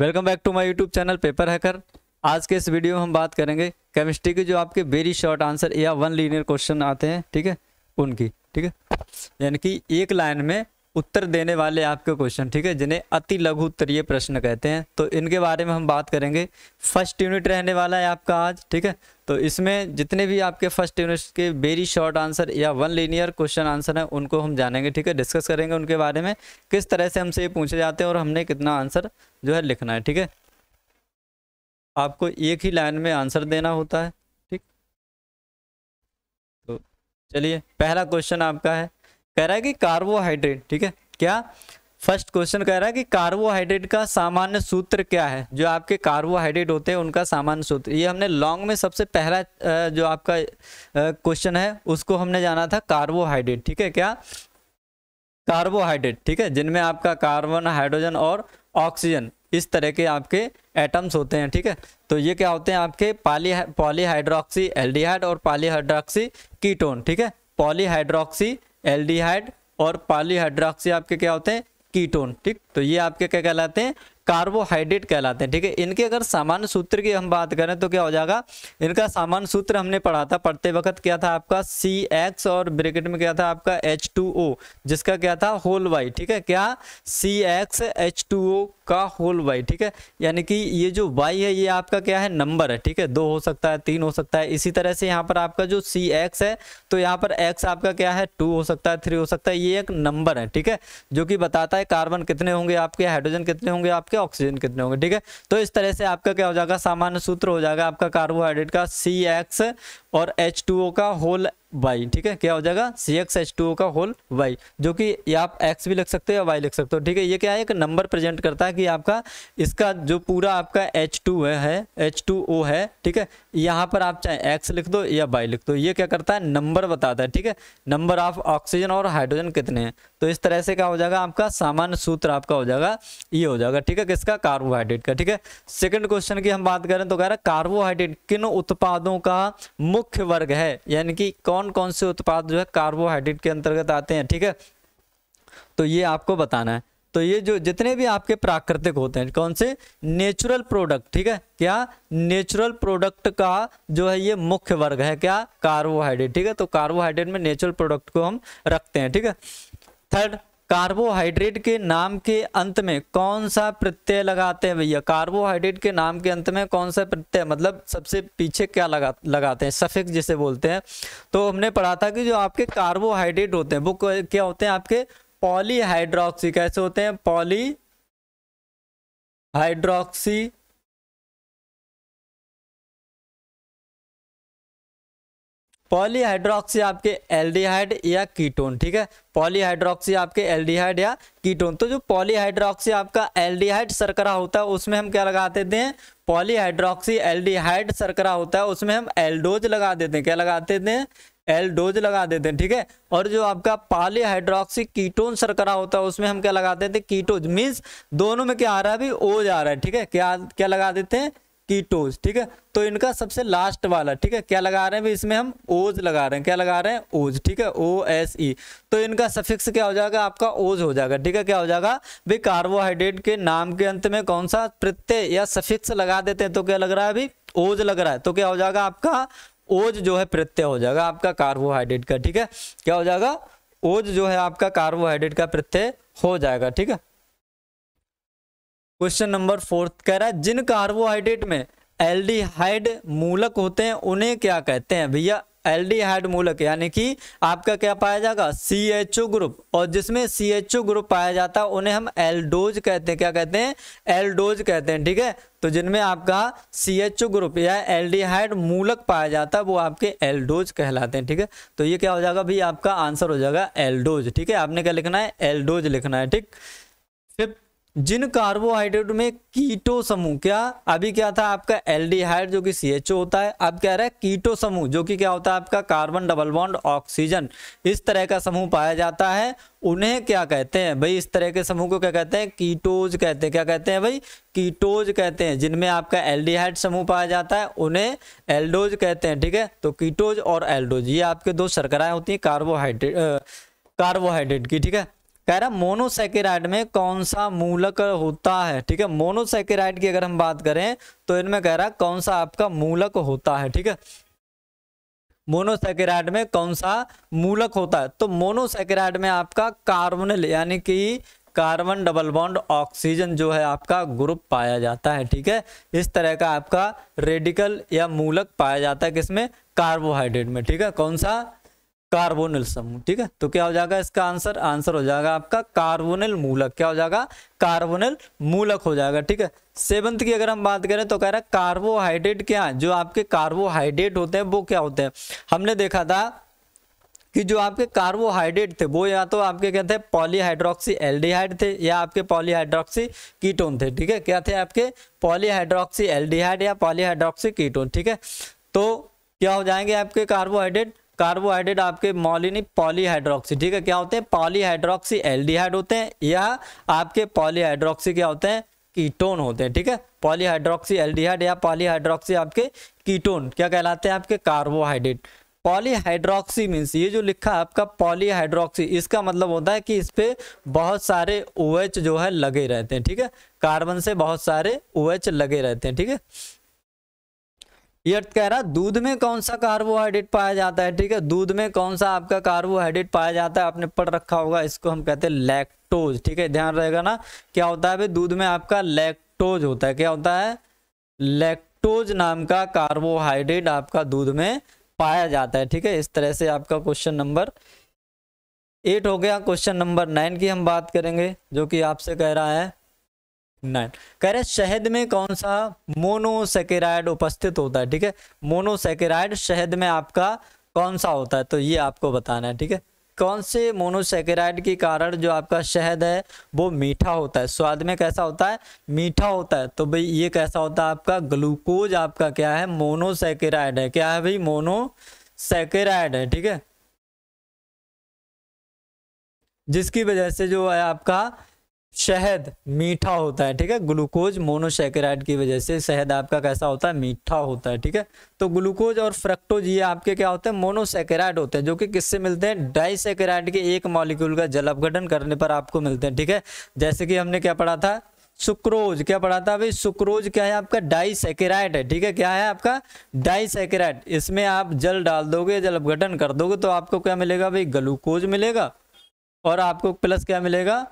welcome back to my YouTube channel Paper Hacker आज के इस वीडियो में हम बात करेंगे केमिस्ट्री के जो आपके वेरी शॉर्ट आंसर या वन लीनियर क्वेश्चन आते हैं ठीक है उनकी ठीक है यानी कि एक लाइन में उत्तर देने वाले आपके क्वेश्चन ठीक है जिन्हें अति लघु उत्तरीय प्रश्न कहते हैं तो इनके बारे में हम बात करेंगे फर्स्ट यूनिट रहने वाला है आपका आज ठीक है तो इसमें जितने भी आपके फर्स्ट यूनिट के वेरी शॉर्ट आंसर या वन लीनियर क्वेश्चन आंसर हैं उनको हम जानेंगे ठीक है डिस्कस करेंगे उनके बारे में किस तरह से हमसे ये पूछे जाते हैं और हमने कितना आंसर जो है लिखना है ठीक है आपको एक ही लाइन में आंसर देना होता है ठीक तो चलिए पहला क्वेश्चन आपका है कह रहा है कि कार्बोहाइड्रेट ठीक है क्या फर्स्ट क्वेश्चन कह रहा है कि कार्बोहाइड्रेट का सामान्य सूत्र क्या है जो आपके कार्बोहाइड्रेट होते हैं उनका सामान्य सूत्र ये हमने लॉन्ग में सबसे पहला जो आपका क्वेश्चन है उसको हमने जाना था कार्बोहाइड्रेट ठीक है क्या कार्बोहाइड्रेट ठीक है जिनमें आपका कार्बन हाइड्रोजन और ऑक्सीजन इस तरह के आपके एटम्स होते हैं ठीक है तो ये क्या होते हैं आपके पाली पॉलीहाइड्रोक्सी एल्डिहाइड और पॉलीहाइड्रोक्सी कीटोन ठीक है पॉलीहाइड्रोक्सी एल्डिहाइड और पॉलीहाइड्रोक्सी आपके क्या होते हैं कीटोन ठीक तो ये आपके क्या कहलाते हैं कार्बोहाइड्रेट कहलाते हैं ठीक है इनके अगर सामान्य सूत्र की हम बात करें तो क्या हो जाएगा इनका सामान्य सूत्र हमने पढ़ा था पढ़ते वक्त क्या था आपका सी एक्स और ब्रेकेट में क्या था आपका एच टू ओ जिसका क्या था होल वाई ठीक है क्या C X H two O का होल वाई ठीक है यानी कि ये जो वाई है ये आपका क्या है नंबर है ठीक है दो हो सकता है तीन हो सकता है इसी तरह से यहाँ पर आपका जो सी एक्स है तो यहाँ पर एक्स आपका क्या है टू हो सकता है थ्री हो सकता है ये एक नंबर है ठीक है जो कि बताता है कार्बन कितने होंगे आपके हाइड्रोजन कितने होंगे आपके आपके ऑक्सीजन कितने होंगे ठीक है तो इस तरह से आपका क्या हो जाएगा सामान्य सूत्र हो जाएगा आपका कार्बोहाइड्रेट का सी एक्स और एच टू ओ का होल वाई ठीक है क्या हो जाएगा सी एक्स एच टू का होल वाई जो कि आप एक्स भी लिख सकते हो या वाई लिख सकते हो ठीक है ये क्या है एक नंबर प्रेजेंट करता है कि आपका इसका जो पूरा आपका एच टू है एच टू ओ है ठीक है यहाँ पर आप चाहे एक्स लिख दो या वाई लिख दो ये क्या करता है नंबर बताता है ठीक है नंबर ऑफ ऑक्सीजन और हाइड्रोजन कितने हैं तो इस तरह से क्या हो जाएगा आपका सामान्य सूत्र आपका हो जाएगा ये हो जाएगा ठीक है किसका कार्बोहाइड्रेट का ठीक है सेकेंड क्वेश्चन की हम बात करें तो कह रहा है कार्बोहाइड्रेट किन उत्पादों का मुख्य वर्ग है यानी कि कौन कौन कौन से उत्पाद जो है कार्बोहाइड्रेट के अंतर्गत आते हैं ठीक है तो ये आपको बताना है तो ये जो जितने भी आपके प्राकृतिक होते हैं कौन से नेचुरल प्रोडक्ट ठीक है क्या नेचुरल प्रोडक्ट का जो है ये मुख्य वर्ग है क्या कार्बोहाइड्रेट ठीक है तो कार्बोहाइड्रेट में नेचुरल प्रोडक्ट को हम रखते हैं ठीक है थर्ड कार्बोहाइड्रेट के नाम के अंत में कौन सा प्रत्यय लगाते हैं भैया कार्बोहाइड्रेट के नाम के अंत में कौन सा प्रत्यय मतलब सबसे पीछे क्या लगा लगाते हैं सफिक्स जिसे बोलते हैं तो हमने पढ़ा था कि जो आपके कार्बोहाइड्रेट होते हैं वो क्या होते हैं आपके पॉलीहाइड्रोक्सी कैसे होते हैं पॉली हाइड्रोक्सी पॉलीहाइड्रोक्सी आपके एल्डिहाइड या कीटोन ठीक है पॉलीहाइड्रोक्सी आपके एल्डिहाइड या कीटोन तो जो पॉलीहाइड्रोक्सी आपका एल्डिहाइड सरकरा होता है उसमें हम क्या लगा देते हैं पॉलीहाइड्रोक्सी एल्डिहाइड सरकरा होता है उसमें हम एल्डोज लगा देते हैं क्या लगा देते हैं एल डोज लगा देते हैं ठीक है और जो आपका पॉलीहाइड्रोक्सी कीटोन सरकरा होता है उसमें हम क्या लगा देते हैं कीटोज मीन्स दोनों में क्या आ रहा है अभी ओज आ रहा है ठीक है क्या क्या लगा देते हैं कीटोज ठीक है तो इनका सबसे लास्ट वाला ठीक है क्या लगा रहे हैं इसमें हम ओज लगा रहे हैं क्या लगा रहे हैं ओज ठीक है ओ एस ई तो इनका सफिक्स क्या हो जाएगा आपका ओज हो जाएगा ठीक है क्या हो जाएगा भाई कार्बोहाइड्रेट के नाम के अंत में कौन सा प्रत्यय या सफिक्स लगा देते हैं तो क्या लग रहा है अभी ओज लग रहा है तो क्या हो जाएगा आपका ओज जो है प्रत्यय हो जाएगा आपका कार्बोहाइड्रेट का ठीक है क्या हो जाएगा ओज जो है आपका कार्बोहाइड्रेट का प्रत्यय हो जाएगा ठीक है क्वेश्चन नंबर फोर्थ कह रहा है जिन कार्बोहाइड्रेट में एल्डिहाइड मूलक होते हैं उन्हें क्या कहते हैं भैया एल्डिहाइड मूलक यानी कि आपका क्या पाया जाएगा सी एच ओ ग्रुप और जिसमें सी एच ओ ग्रुप पाया जाता है उन्हें हम एल्डोज कहते हैं क्या कहते हैं एल्डोज कहते हैं ठीक है तो जिनमें आपका सी एच ओ ग्रुप या एल्डिहाइड मूलक पाया जाता है वो आपके एल्डोज कहलाते हैं ठीक है तो ये क्या हो जाएगा भाई आपका आंसर हो जाएगा एल्डोज ठीक है आपने क्या लिखना है एल्डोज लिखना है ठीक फिफ्थ जिन कार्बोहाइड्रेट में कीटो समूह क्या अभी क्या था आपका एल्डिहाइड जो कि सी होता है अब कह रहा है कीटो समूह जो कि क्या होता है आपका कार्बन डबल बॉन्ड ऑक्सीजन इस तरह का समूह पाया जाता है उन्हें क्या कहते हैं भाई इस तरह के समूह को क्या कहते हैं कीटोज कहते हैं क्या कहते हैं भाई कीटोज कहते हैं जिनमें आपका एल्डिहाइड समूह पाया जाता है उन्हें एल्डोज कहते हैं ठीक है तो कीटोज और एल्डोज ये आपके दो शर्कराएं होती हैं कार्बोहाइड्रेट कार्बोहाइड्रेट की ठीक है कह रहा मोनोसेकेराइड में कौन सा मूलक होता है ठीक है मोनोसेकेराइड की अगर हम बात करें तो इनमें कह रहा कौन सा आपका मूलक होता है ठीक है मोनोसेकेराइड में कौन सा मूलक होता है तो मोनोसेकेराइड में आपका कार्बोनिल यानी कि कार्बन डबल बॉन्ड ऑक्सीजन जो है आपका ग्रुप पाया जाता है ठीक है इस तरह का आपका रेडिकल या मूलक पाया जाता है किसमें कार्बोहाइड्रेट में ठीक है कौन सा कार्बोनिल समूह ठीक है तो क्या हो जाएगा इसका आंसर आंसर हो जाएगा आपका कार्बोनिल मूलक क्या हो जाएगा कार्बोनिल मूलक हो जाएगा ठीक है सेवंथ की अगर हम बात करें तो कह रहा है कार्बोहाइड्रेट क्या है जो आपके कार्बोहाइड्रेट होते हैं वो क्या होते हैं हमने देखा था कि जो आपके कार्बोहाइड्रेट थे वो या तो आपके क्या थे पॉलीहाइड्रोक्सी एल्डिहाइड थे या आपके पॉलीहाइड्रोक्सी कीटोन थे ठीक है क्या थे आपके पॉलीहाइड्रोक्सी एल्डिहाइड या पॉलीहाइड्रोक्सी कीटोन ठीक है तो क्या हो जाएंगे आपके कार्बोहाइड्रेट कार्बोहाइड्रेट आपके मोलिनी पॉलीहाइड्रोक्सी ठीक है क्या होते हैं पॉलीहाइड्रोक्सी एल्डिहाइड होते हैं यह आपके पॉलीहाइड्रोक्सी क्या होते हैं कीटोन होते हैं ठीक है पॉलीहाइड्रोक्सी एल्डिहाइड या पॉलीहाइड्रोक्सी आपके कीटोन क्या कहलाते हैं आपके कार्बोहाइड्रेट पॉलीहाइड्रोक्सी मीन्स ये जो लिखा आपका पॉलीहाइड्रोक्सी इसका मतलब होता है कि इस पर बहुत सारे ओ OH जो है लगे रहते हैं ठीक है कार्बन से बहुत सारे ओ OH लगे रहते हैं ठीक है ये कह रहा दूध में कौन सा कार्बोहाइड्रेट पाया जाता है ठीक है दूध में कौन सा आपका कार्बोहाइड्रेट पाया जाता है आपने पढ़ रखा होगा इसको हम कहते हैं लैक्टोज ठीक है ध्यान रहेगा ना क्या होता है भाई दूध में आपका लैक्टोज होता है क्या होता है लैक्टोज नाम का कार्बोहाइड्रेट आपका दूध में पाया जाता है ठीक है इस तरह से आपका क्वेश्चन नंबर एट हो गया क्वेश्चन नंबर नाइन की हम बात करेंगे जो कि आपसे कह रहा है नाइन कह रहे शहद में कौन सा मोनोसेकेराइड उपस्थित होता है ठीक है मोनोसेकेराइड शहद में आपका कौन सा होता है तो ये आपको बताना है ठीक है कौन से मोनोसेकेराइड के कारण जो आपका शहद है वो मीठा होता है स्वाद में कैसा होता है मीठा होता है तो भाई ये कैसा होता है आपका ग्लूकोज आपका क्या है मोनोसेकेराइड है क्या है भाई मोनोसेकेराइड है ठीक है जिसकी वजह से जो है आपका शहद मीठा होता है ठीक है ग्लूकोज मोनोसेकेराइड की वजह से शहद आपका कैसा होता है मीठा होता है ठीक है तो ग्लूकोज और फ्रक्टोज ये आपके क्या होते हैं मोनोसेकेराइड होते हैं जो कि किससे मिलते हैं डाइसेकेराइड के एक मॉलिक्यूल का जल अपघटन करने पर आपको मिलते हैं ठीक है जैसे कि हमने क्या पढ़ा था सुक्रोज क्या पढ़ा था भाई सुक्रोज क्या है आपका डाइसेकेराइड है ठीक है क्या है आपका डाइसेकेराइड इसमें आप जल डाल दोगे जल अपघटन कर दोगे तो आपको क्या मिलेगा भाई ग्लूकोज मिलेगा और आपको प्लस क्या मिलेगा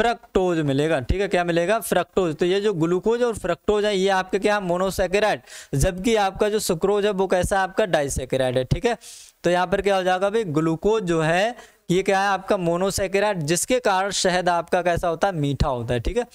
फ्रक्टोज मिलेगा ठीक है क्या मिलेगा फ्रक्टोज तो ये जो ग्लूकोज और फ्रक्टोज है ये आपके क्या मोनोसेकेराइड जबकि आपका जो सुक्रोज है वो कैसा आपका डाइसेकेराइड है ठीक है तो यहाँ पर क्या हो जाएगा भाई ग्लूकोज जो है ये क्या है आपका मोनोसेकेराइड जिसके कारण शहद आपका कैसा होता है मीठा होता है ठीक है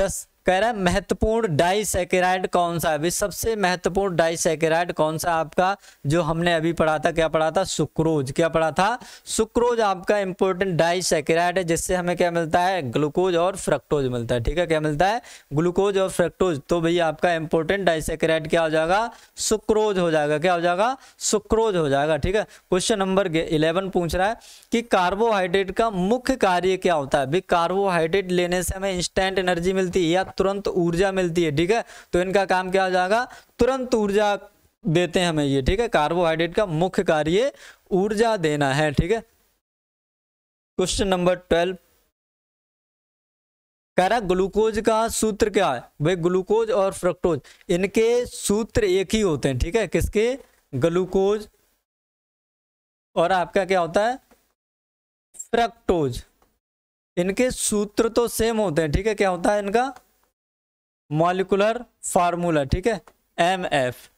दस कह रहा है महत्वपूर्ण डाइसेकेराइड कौन सा अभी सबसे महत्वपूर्ण डाइसेकेराइड कौन सा आपका जो हमने अभी पढ़ा था क्या पढ़ा था सुक्रोज क्या पढ़ा था सुक्रोज आपका इंपॉर्टेंट डाइसेकेराइड है जिससे हमें क्या मिलता है ग्लूकोज और फ्रक्टोज मिलता है ठीक है क्या मिलता है ग्लूकोज और फ्रक्टोज तो भैया आपका इंपॉर्टेंट डाइसेकेराइड क्या हो जाएगा सुक्रोज हो जाएगा क्या हो जाएगा सुक्रोज हो जाएगा ठीक है क्वेश्चन नंबर इलेवन पूछ रहा है कि कार्बोहाइड्रेट का मुख्य कार्य क्या होता है अभी कार्बोहाइड्रेट लेने से हमें इंस्टेंट एनर्जी मिलती है या तुरंत ऊर्जा मिलती है ठीक है तो इनका काम क्या हो जाएगा तुरंत ऊर्जा देते हैं हमें ये ठीक है कार्बोहाइड्रेट का मुख्य कार्य ऊर्जा देना है ठीक है क्वेश्चन नंबर ट्वेल्व कह रहा ग्लूकोज का सूत्र क्या है भाई ग्लूकोज और फ्रक्टोज इनके सूत्र एक ही होते हैं ठीक है किसके ग्लूकोज और आपका क्या होता है फ्रक्टोज इनके सूत्र तो सेम होते हैं ठीक है क्या होता है इनका मॉलिकुलर फार्मूला ठीक है एम एफ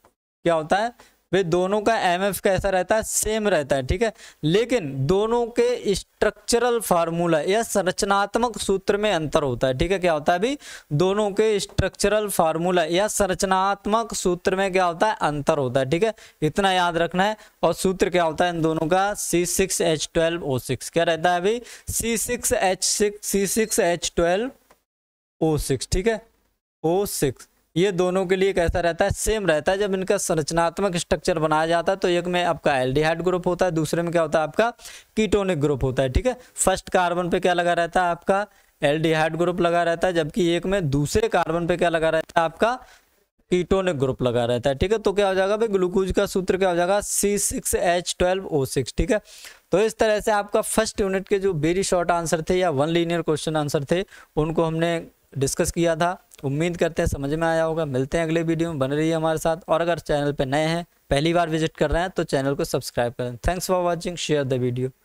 क्या होता है वे दोनों का एम एफ कैसा रहता है सेम रहता है ठीक है लेकिन दोनों के स्ट्रक्चरल फार्मूला या संरचनात्मक सूत्र में अंतर होता है ठीक है क्या होता है अभी दोनों के स्ट्रक्चरल फार्मूला या संरचनात्मक सूत्र में क्या होता है अंतर होता है ठीक है इतना याद रखना है और सूत्र क्या होता है इन दोनों का C six H twelve O six क्या रहता है अभी C six H six C six H twelve O six ठीक है ओ सिक्स ये दोनों के लिए कैसा रहता है सेम रहता है जब इनका संरचनात्मक स्ट्रक्चर बनाया जाता है तो एक में आपका एल्डिहाइड ग्रुप होता है दूसरे में क्या होता है आपका कीटोनिक ग्रुप होता है ठीक है फर्स्ट कार्बन पे क्या लगा रहता है आपका एल्डिहाइड ग्रुप लगा रहता है जबकि एक में दूसरे कार्बन पे क्या लगा रहता है आपका कीटोनिक ग्रुप लगा रहता है ठीक है तो क्या हो जाएगा भाई ग्लूकोज का सूत्र क्या हो जाएगा C six H twelve O six ठीक है तो इस तरह से आपका फर्स्ट यूनिट के जो वेरी शॉर्ट आंसर थे या वन लीनियर क्वेश्चन आंसर थे उनको हमने डिस्कस किया था उम्मीद करते हैं समझ में आया होगा मिलते हैं अगले वीडियो में बन रही है हमारे साथ और अगर चैनल पर नए हैं पहली बार विजिट कर रहे हैं तो चैनल को सब्सक्राइब करें thanks for watching share the video